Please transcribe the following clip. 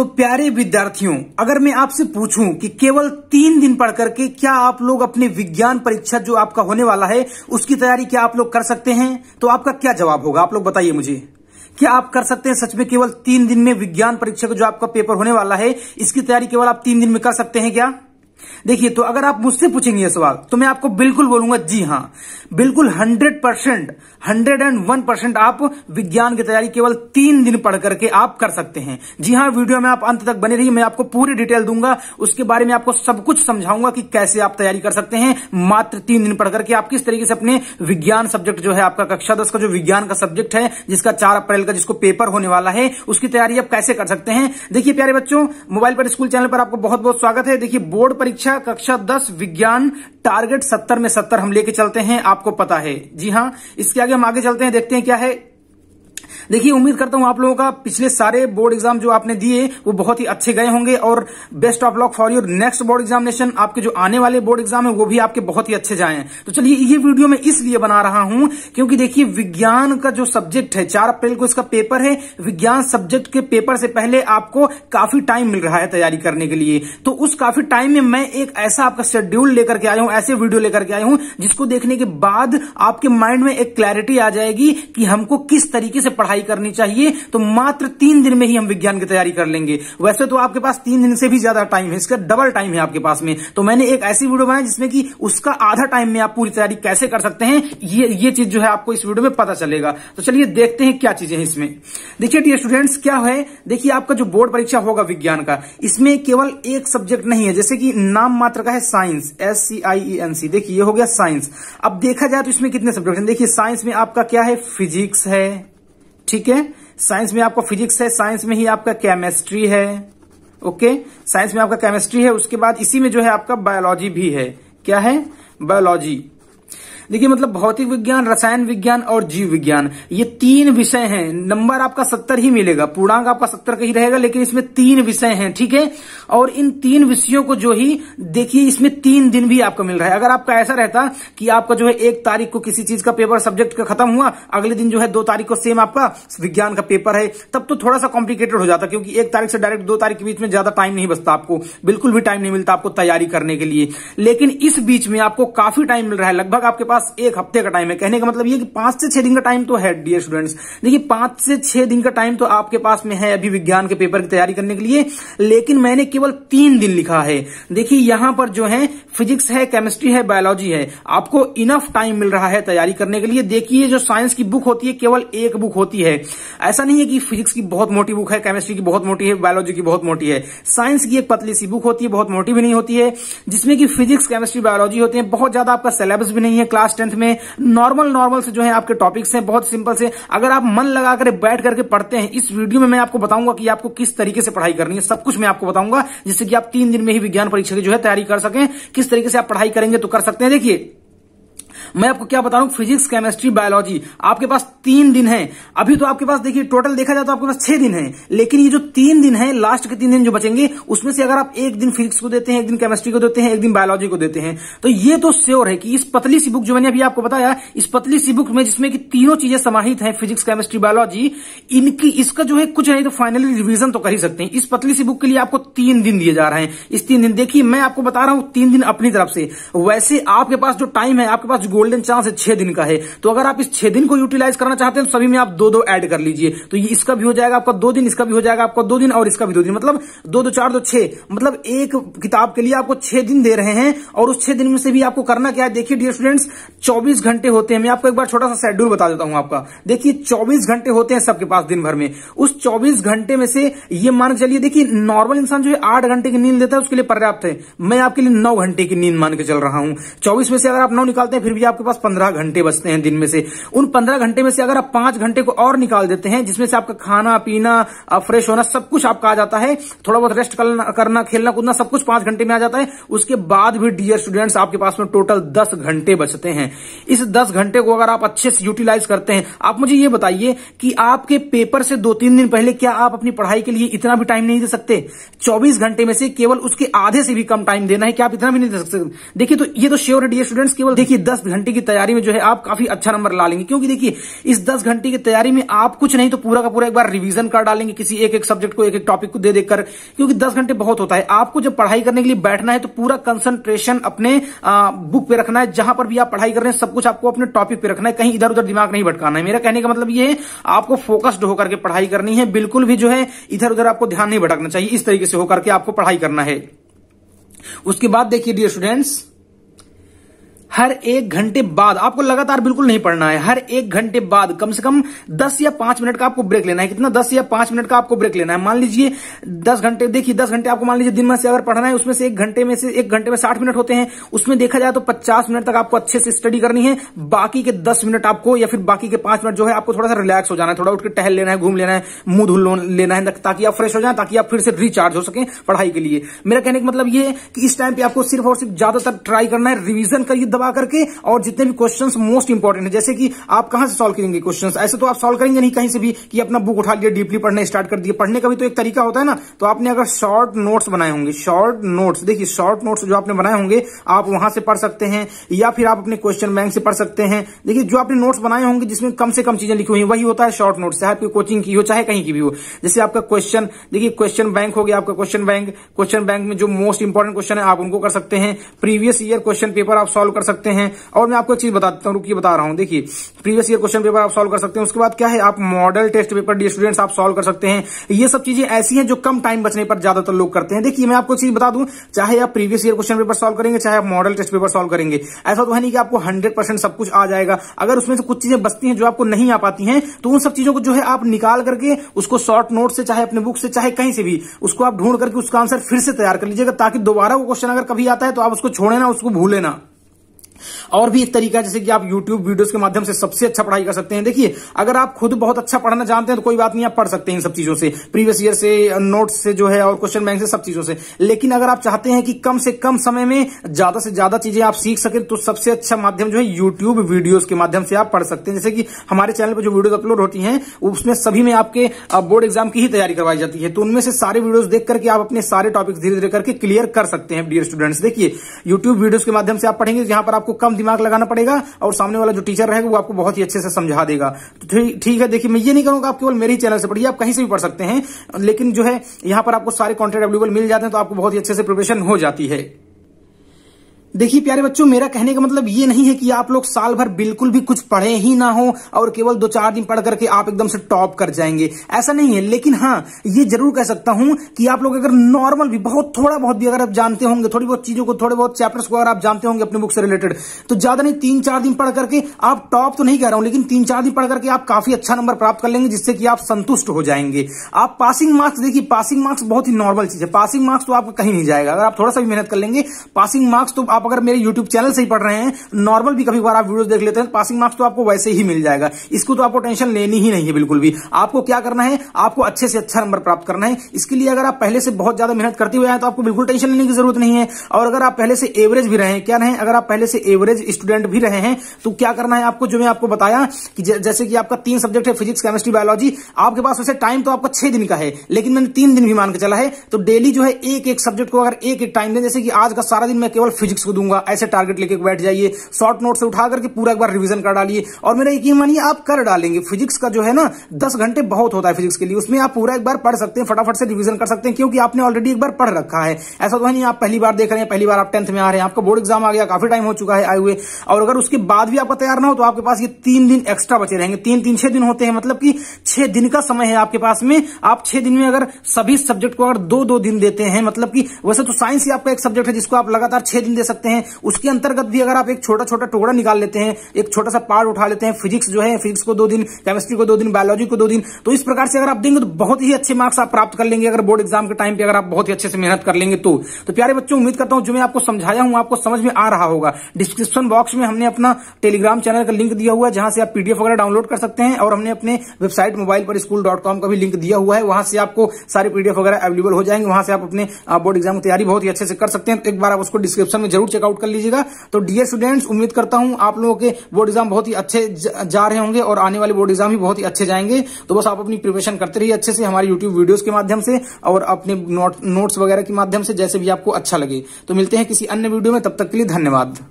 तो प्यारे विद्यार्थियों अगर मैं आपसे पूछूं कि केवल तीन दिन पढ़ करके क्या आप लोग अपने विज्ञान परीक्षा जो आपका होने वाला है उसकी तैयारी क्या आप लोग कर सकते हैं तो आपका क्या जवाब होगा आप लोग बताइए मुझे क्या आप कर सकते हैं सच में केवल तीन दिन में विज्ञान परीक्षा का जो आपका पेपर होने वाला है इसकी तैयारी केवल आप तीन दिन में कर सकते हैं क्या देखिए तो अगर आप मुझसे पूछेंगे ये सवाल तो मैं आपको बिल्कुल बोलूंगा जी हाँ बिल्कुल hundred percent hundred and one percent आप विज्ञान की तैयारी केवल तीन दिन पढ़ करके आप कर सकते हैं जी हाँ वीडियो में आप अंत तक बने रहिए मैं आपको पूरी डिटेल दूंगा उसके बारे में आपको सब कुछ समझाऊंगा कि कैसे आप तैयारी कर सकते हैं मात्र तीन दिन पढ़ करके आप किस तरीके से अपने विज्ञान सब्जेक्ट जो है आपका कक्षा दस का जो विज्ञान का सब्जेक्ट है जिसका चार अप्रैल का जिसको पेपर होने वाला है उसकी तैयारी आप कैसे कर सकते हैं देखिए प्यारे बच्चों मोबाइल पर स्कूल चैनल पर आपको बहुत बहुत स्वागत है देखिए बोर्ड पर परीक्षा कक्षा दस विज्ञान टारगेट सत्तर में सत्तर हम लेके चलते हैं आपको पता है जी हाँ इसके आगे हम आगे चलते हैं देखते हैं क्या है देखिए उम्मीद करता हूं आप लोगों का पिछले सारे बोर्ड एग्जाम जो आपने दिए वो बहुत ही अच्छे गए होंगे और best of luck for your next board examination आपके जो आने वाले बोर्ड एग्जाम है वो भी आपके बहुत ही अच्छे जाए तो चलिए ये वीडियो मैं इसलिए बना रहा हूं क्योंकि देखिए विज्ञान का जो सब्जेक्ट है चार अप्रैल को इसका पेपर है विज्ञान सब्जेक्ट के पेपर से पहले आपको काफी टाइम मिल रहा है तैयारी करने के लिए तो उस काफी टाइम में मैं एक ऐसा आपका शेड्यूल लेकर के आया हूं ऐसे वीडियो लेकर के आया हूं जिसको देखने के बाद आपके माइंड में एक क्लैरिटी आ जाएगी कि हमको किस तरीके से पढ़ाई तैयारी करनी चाहिए तो मात्र तीन दिन में ही हम विज्ञान की तैयारी कर लेंगे वैसे तो आपके पास तीन दिन से भी ज्यादा टाइम है इसका डबल टाइम है आपके पास में तो मैंने एक ऐसी वीडियो बनाई जिसमें कि उसका आधा टाइम में आप पूरी तैयारी कैसे कर सकते हैं ये ये चीज जो है आपको इस वीडियो में पता चलेगा तो चलिए देखते हैं क्या चीजें हैं इसमें देखिए डियर स्टूडेंट्स क्या है देखिए आपका जो बोर्ड परीक्षा होगा विज्ञान का इसमें केवल एक सब्जेक्ट नहीं है जैसे कि नाम मात्र का है science S C I E N C देखिए ये हो गया साइंस अब देखा जाए तो इसमें कितने सब्जेक्ट हैं देखिए साइंस में आपका क्या है फिजिक्स है ठीक है साइंस में आपका फिजिक्स है साइंस में ही आपका केमिस्ट्री है ओके साइंस में आपका केमिस्ट्री है उसके बाद इसी में जो है आपका बायोलॉजी भी है क्या है बायोलॉजी देखिए मतलब भौतिक विज्ञान रसायन विज्ञान और जीव विज्ञान ये तीन विषय हैं नंबर आपका सत्तर ही मिलेगा पूर्णांक आपका सत्तर का ही रहेगा लेकिन इसमें तीन विषय हैं ठीक है और इन तीन विषयों को जो ही देखिए इसमें तीन दिन भी आपको मिल रहा है अगर आपका ऐसा रहता कि आपका जो है एक तारीख को किसी चीज का पेपर सब्जेक्ट का खत्म हुआ अगले दिन जो है दो तारीख को सेम आपका विज्ञान का पेपर है तब तो थोड़ा सा कॉम्प्लिकेटेड हो जाता क्योंकि एक तारीख से डायरेक्ट दो तारीख के बीच में ज्यादा टाइम नहीं बचता आपको बिल्कुल भी टाइम नहीं मिलता आपको तैयारी करने के लिए लेकिन इस बीच में आपको काफी टाइम मिल रहा है लगभग आपके पास पास एक हफ्ते का टाइम है कहने का मतलब ये कि पांच से छह दिन का टाइम तो है डियर स्टूडेंट्स देखिए पांच से छह दिन का टाइम तो आपके पास में है अभी विज्ञान के पेपर की तैयारी करने के लिए लेकिन मैंने केवल तीन दिन लिखा है देखिए यहां पर जो है फिजिक्स है केमिस्ट्री है बायोलॉजी है आपको इनफ टाइम मिल रहा है तैयारी करने के लिए देखिए जो साइंस की बुक होती है केवल एक बुक होती है ऐसा नहीं है कि फिजिक्स की बहुत मोटी बुक है केमिस्ट्री की बहुत मोटी है बायोलॉजी की बहुत मोटी है साइंस की एक पतली सी बुक होती है बहुत मोटी भी नहीं होती है जिसमें कि फिजिक्स केमिस्ट्री बायोलॉजी होते हैं बहुत ज्यादा आपका सिलेबस भी नहीं है क्लास टेंथ में नॉर्मल नॉर्मल से जो है आपके टॉपिक्स हैं बहुत सिंपल से अगर आप मन लगा कर बैठ करके पढ़ते हैं इस वीडियो में मैं आपको बताऊंगा कि आपको किस तरीके से पढ़ाई करनी है सब कुछ मैं आपको बताऊंगा जिससे कि आप तीन दिन में ही विज्ञान परीक्षा की जो है तैयारी कर सकें किस तरीके से आप पढ़ाई करेंगे तो कर सकते हैं देखिए मैं आपको क्या बता रहा हूँ फिजिक्स केमिस्ट्री बायोलॉजी आपके पास तीन दिन है अभी तो आपके पास देखिए टोटल देखा जाए तो आपके पास छह दिन है लेकिन ये जो तीन दिन है लास्ट के तीन दिन जो बचेंगे उसमें से अगर आप एक दिन फिजिक्स को देते हैं एक दिन केमिस्ट्री को देते हैं एक दिन बायोलॉजी को देते हैं तो ये तो श्योर है कि इस पतली सी बुक जो मैंने अभी आपको बताया इस पतली सी बुक में जिसमें कि तीनों चीजें समाहित है फिजिक्स केमिस्ट्री बायोलॉजी इनकी इसका जो है कुछ नहीं तो फाइनली रिविजन तो कर ही सकते हैं इस पतली सी बुक के लिए आपको तीन दिन दिए जा रहे हैं इस तीन दिन देखिए मैं आपको बता रहा हूं तीन दिन अपनी तरफ से वैसे आपके पास जो टाइम है आपके पास गोल्डन चांस है छह दिन का है तो अगर आप इस छह दिन को यूटिलाइज करना चाहते हैं तो सभी में आप दो दो ऐड कर लीजिए तो ये इसका भी हो जाएगा आपका दो दिन इसका भी हो जाएगा आपका दो दिन और इसका भी दो दिन मतलब दो दो चार दो छह मतलब एक किताब के लिए आपको छह दिन दे रहे हैं और उस छह दिन में से भी आपको करना क्या है देखिए डियर स्टूडेंट्स चौबीस घंटे होते हैं मैं आपको एक बार छोटा सा शेड्यूल बता देता हूं आपका देखिए चौबीस घंटे होते हैं सबके पास दिन भर में उस चौबीस घंटे में से ये मान चलिए देखिए नॉर्मल इंसान जो है आठ घंटे की नींद लेता है उसके लिए पर्याप्त है मैं आपके लिए नौ घंटे की नींद मान के चल रहा हूं चौबीस में से अगर आप नौ निकालते हैं फिर भी आपके पास पंद्रह घंटे बचते हैं दिन में से उन पंद्रह घंटे में से अगर आप पांच घंटे को और निकाल देते हैं जिसमें से आपका खाना पीना फ्रेश होना सब कुछ आपका आ जाता है थोड़ा बहुत रेस्ट करना खेलना कूदना सब कुछ पांच घंटे में आ जाता है उसके बाद भी डियर स्टूडेंट्स आपके पास में टोटल दस घंटे बचते हैं इस दस घंटे को अगर आप अच्छे से यूटिलाइज करते हैं आप मुझे ये बताइए कि आपके पेपर से दो तीन दिन पहले क्या आप अपनी पढ़ाई के लिए इतना भी टाइम नहीं दे सकते चौबीस घंटे में से केवल उसके आधे से भी कम टाइम देना है क्या आप इतना भी नहीं दे सकते देखिए तो ये तो श्योर है डियर स्टूडेंट्स केवल देखिए दस घंटे घंटे की तैयारी में जो है आप काफी अच्छा नंबर ला लेंगे क्योंकि देखिए इस दस घंटे की तैयारी में आप कुछ नहीं तो पूरा का पूरा एक बार रिवीजन कर डालेंगे किसी एक एक सब्जेक्ट को एक एक टॉपिक को दे देकर क्योंकि दस घंटे बहुत होता है आपको जब पढ़ाई करने के लिए बैठना है तो पूरा कंसंट्रेशन अपने बुक पे रखना है जहां पर भी आप पढ़ाई कर रहे हैं सब कुछ आपको अपने टॉपिक पे रखना है कहीं इधर उधर दिमाग नहीं भटकाना है मेरा कहने का मतलब ये है आपको फोकस्ड होकर के पढ़ाई करनी है बिल्कुल भी जो है इधर उधर आपको ध्यान नहीं भटकना चाहिए इस तरीके से होकर के आपको पढ़ाई करना है उसके बाद देखिए डियर स्टूडेंट्स हर एक घंटे बाद आपको लगातार बिल्कुल नहीं पढ़ना है हर एक घंटे बाद कम से कम दस या पांच मिनट का आपको ब्रेक लेना है कितना दस या पांच मिनट का आपको ब्रेक लेना है मान लीजिए दस घंटे देखिए दस घंटे आपको मान लीजिए दिन में से अगर पढ़ना है उसमें से एक घंटे में से एक घंटे में साठ मिनट होते हैं उसमें देखा जाए तो पचास मिनट तक आपको अच्छे से स्टडी करनी है बाकी के दस मिनट आपको या फिर बाकी के पांच मिनट जो है आपको थोड़ा सा रिलैक्स हो जाना है थोड़ा उठ के टहल लेना है घूम लेना है मुंह धुल लेना है ताकि आप फ्रेश हो जाए ताकि आप फिर से रिचार्ज हो सके पढ़ाई के लिए मेरा कहने का मतलब ये कि इस टाइम पे आपको सिर्फ और सिर्फ ज्यादातर ट्राई करना है रिविजन करिए दबा करके और जितने भी क्वेश्चंस मोस्ट इंपॉर्टेंट है जैसे कि आप कहां से सॉल्व करेंगे क्वेश्चंस ऐसे तो आप सॉल्व करेंगे नहीं कहीं से भी कि अपना बुक उठा लिया डीपली पढ़ने स्टार्ट कर दिया पढ़ने का भी तो एक तरीका होता है ना तो आपने अगर शॉर्ट नोट्स बनाए होंगे शॉर्ट नोट्स देखिए शॉर्ट नोट्स जो आपने बनाए होंगे आप वहां से पढ़ सकते हैं या फिर आप अपने क्वेश्चन बैंक से पढ़ सकते हैं देखिए जो आपने नोट्स बनाए होंगे जिसमें कम से कम चीजें लिखी हुई वही होता है शॉर्ट नोट चाहे आपकी कोचिंग की हो चाहे कहीं की भी हो जैसे आपका क्वेश्चन देखिए क्वेश्चन बैंक हो गया आपका क्वेश्चन बैंक क्वेश्चन बैंक में जो मोस्ट इंपॉर्टेंट क्वेश्चन है आप उनको कर सकते हैं प्रीवियस ईयर क्वेश्चन पेपर आप सोल्व कर सकते हैं और मैं आपको एक चीज बता देता हूँ रुकी बता रहा हूँ देखिए प्रीवियस ईयर क्वेश्चन पेपर आप सॉल्व कर सकते हैं उसके बाद क्या है आप model test paper the students आप सोल्व कर सकते हैं ये सब चीजें ऐसी हैं जो कम टाइम बचने पर ज्यादातर लोग करते हैं देखिए मैं आपको चीज बता दूं चाहे आप previous year question paper solve करेंगे चाहे आप मॉडल टेस्ट पेपर सोल्व करेंगे ऐसा तो है नहीं कि आपको हंड्रेड सब कुछ आ जाएगा अगर उसमें से कुछ चीजें बचती हैं जो आपको नहीं आ पाती है तो उन सब चीजों को जो है आप निकाल करके उसको शॉर्ट नोट से चाहे अपने बुक से चाहे कहीं से भी उसको आप ढूंढ करके उसका आंसर फिर से तैयार कर लीजिएगा ताकि दोबारा वो क्वेश्चन अगर कभी आता है तो आप उसको छोड़े ना उसको भूलेना और भी एक तरीका जैसे कि आप यूट्यूब वीडियोस के माध्यम से सबसे अच्छा पढ़ाई कर सकते हैं देखिए अगर आप खुद बहुत अच्छा पढ़ना जानते हैं तो कोई बात नहीं आप पढ़ सकते हैं इन सब चीजों से प्रीवियस ईयर से नोट्स से जो है और क्वेश्चन बैंक से सब चीजों से लेकिन अगर आप चाहते हैं कि कम से कम समय में ज्यादा से ज्यादा चीजें आप सीख सकें तो सबसे अच्छा माध्यम जो है यूट्यूब वीडियोज के माध्यम से आप पढ़ सकते हैं जैसे कि हमारे चैनल पर जो वीडियो अपलोड होती है उसमें सभी में आपके बोर्ड एग्जाम की ही तैयारी करवाई जाती है तो उनमें से सारे वीडियोज देख करके आप अपने सारे टॉपिक धीरे धीरे करके क्लियर कर सकते हैं डियर स्टूडेंट्स देखिए यूट्यूब वीडियोज के माध्यम से आप पढ़ेंगे जहां पर आपको आपको कम दिमाग लगाना पड़ेगा और सामने वाला जो टीचर रहेगा वो आपको बहुत ही अच्छे से समझा देगा तो ठीक है देखिए मैं ये नहीं करूंगा आप केवल मेरे चैनल से पढ़िए आप कहीं से भी पढ़ सकते हैं लेकिन जो है यहाँ पर आपको सारे कॉन्टेंट अवेलेबल मिल जाते हैं तो आपको बहुत ही अच्छे से प्रिपरेशन हो जाती है देखिए प्यारे बच्चों मेरा कहने का मतलब ये नहीं है कि आप लोग साल भर बिल्कुल भी कुछ पढ़े ही ना हो और केवल दो चार दिन पढ़ करके आप एकदम से टॉप कर जाएंगे ऐसा नहीं है लेकिन हाँ ये जरूर कह सकता हूं कि आप लोग अगर नॉर्मल भी बहुत थोड़ा बहुत भी अगर आप जानते होंगे थोड़ी बहुत चीजों को थोड़े बहुत चैप्टर्स को अगर आप जानते होंगे अपने बुक से रिलेटेड तो ज्यादा नहीं तीन चार दिन पढ़ करके आप टॉप तो नहीं कह रहा हूं लेकिन तीन चार दिन पढ़ करके आप काफी अच्छा नंबर प्राप्त कर लेंगे जिससे कि आप संतुष्ट हो जाएंगे आप पासिंग मार्क्स देखिए पासिंग मार्क्स बहुत ही नॉर्मल चीज है पासिंग मार्क्स तो आपको कहीं नहीं जाएगा अगर आप थोड़ा सा भी मेहनत कर लेंगे पासिंग मार्क्स तो आप आप अगर मेरे यूट्यूब चैनल से ही पढ़ रहे हैं नॉर्मल भी कभी बार आप वीडियो देख लेते हैं पासिंग मार्क्स तो आपको वैसे ही मिल जाएगा इसको तो आपको टेंशन लेनी ही नहीं है बिल्कुल भी आपको क्या करना है आपको अच्छे से अच्छा नंबर प्राप्त करना है इसके लिए अगर आप पहले से बहुत ज्यादा मेहनत करते हुए तो आपको बिल्कुल टेंशन लेने की जरूरत नहीं है और अगर आप पहले से एवरेज भी रहे क्या रहे अगर आप पहले से एवरेज स्टूडेंट भी रहे हैं तो क्या करना है आपको जो मैं आपको बताया कि जैसे कि आपका तीन सब्जेक्ट है फिजिक्स केमिस्ट्री बायोलॉजी आपके पास वैसे टाइम तो आपका छह दिन का है लेकिन मैंने तीन दिन भी मान के चला है तो डेली जो है एक एक सब्जेक्ट को अगर एक एक टाइम दें जैसे कि आज का सारा दिन मैं केवल फिजिक्स को दूंगा ऐसे टारगेट लेके बैठ जाइए शॉर्ट नोट से उठा करके पूरा एक बार रिविजन कर डालिए और मेरा यकीन मानिए आप कर डालेंगे फिजिक्स का जो है ना दस घंटे बहुत होता है फिजिक्स के लिए उसमें आप पूरा एक बार पढ़ सकते हैं फटाफट से रिविजन कर सकते हैं क्योंकि आपने ऑलरेडी एक बार पढ़ रखा है ऐसा तो है नहीं आप पहली बार देख रहे हैं पहली बार आप टेंथ में आ रहे हैं आपका बोर्ड एग्जाम आ गया काफी टाइम हो चुका है आए हुए और अगर उसके बाद भी आपका तैयार ना हो तो आपके पास ये तीन दिन एक्स्ट्रा बचे रहेंगे तीन तीन छह दिन होते हैं मतलब कि छह दिन का समय है आपके पास में आप छह दिन में अगर सभी सब्जेक्ट को अगर दो दो दिन देते हैं मतलब कि वैसे तो साइंस ही आपका एक सब्जेक्ट है जिसको आप लगातार छह दिन दे सकते सकते हैं उसके अंतर्गत भी अगर आप एक छोटा छोटा टुकड़ा निकाल लेते हैं एक छोटा सा पार्ट उठा लेते हैं फिजिक्स जो है फिजिक्स को दो दिन केमिस्ट्री को दो दिन बायोलॉजी को दो दिन तो इस प्रकार से अगर आप देंगे तो बहुत ही अच्छे मार्क्स आप प्राप्त कर लेंगे अगर बोर्ड एग्जाम के टाइम पे अगर आप बहुत ही अच्छे से मेहनत कर लेंगे तो, तो प्यारे बच्चों उम्मीद करता हूं जो मैं आपको समझाया हूं आपको समझ में आ रहा होगा डिस्क्रिप्शन बॉक्स में हमने अपना टेलीग्राम चैनल का लिंक दिया हुआ है जहां से आप पीडीएफ वगैरह डाउनलोड कर सकते हैं और हमने अपने वेबसाइट मोबाइल पर स्कूल का भी लिंक दिया हुआ है वहां से आपको सारे पीडीएफ वगैरह अवेलेबल हो जाएंगे वहां से आप अपने बोर्ड एग्जाम की तैयारी बहुत ही अच्छे से कर सकते हैं तो एक बार आप उसको डिस्क्रिप्शन में जरूर चेकआउट कर लीजिएगा तो डियर स्टूडेंट्स उम्मीद करता हूं आप लोगों के बोर्ड एग्जाम बहुत ही अच्छे जा रहे होंगे और आने वाले बोर्ड एग्जाम भी बहुत ही अच्छे जाएंगे तो बस आप अपनी प्रिपरेशन करते रहिए अच्छे से हमारे यूट्यूब वीडियोज के माध्यम से और अपने नोट्स वगैरह के माध्यम से जैसे भी आपको अच्छा लगे तो मिलते हैं किसी अन्य वीडियो में तब तक के लिए धन्यवाद